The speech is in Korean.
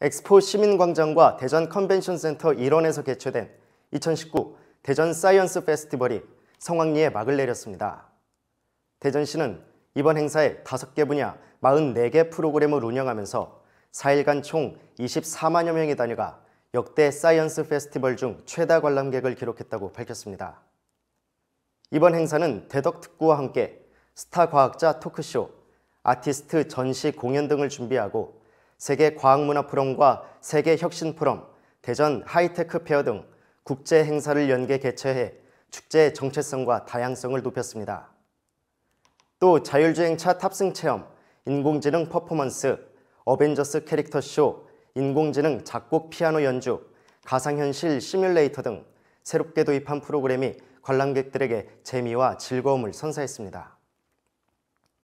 엑스포 시민광장과 대전 컨벤션센터 일원에서 개최된 2019 대전 사이언스 페스티벌이 성황리에 막을 내렸습니다. 대전시는 이번 행사에 5개 분야 44개 프로그램을 운영하면서 4일간 총 24만여 명이 다녀가 역대 사이언스 페스티벌 중 최다 관람객을 기록했다고 밝혔습니다. 이번 행사는 대덕특구와 함께 스타 과학자 토크쇼, 아티스트 전시 공연 등을 준비하고 세계 과학문화 포럼과 세계 혁신 포럼, 대전 하이테크 페어 등 국제 행사를 연계 개최해 축제의 정체성과 다양성을 높였습니다. 또 자율주행차 탑승 체험, 인공지능 퍼포먼스, 어벤져스 캐릭터 쇼, 인공지능 작곡 피아노 연주, 가상현실 시뮬레이터 등 새롭게 도입한 프로그램이 관람객들에게 재미와 즐거움을 선사했습니다.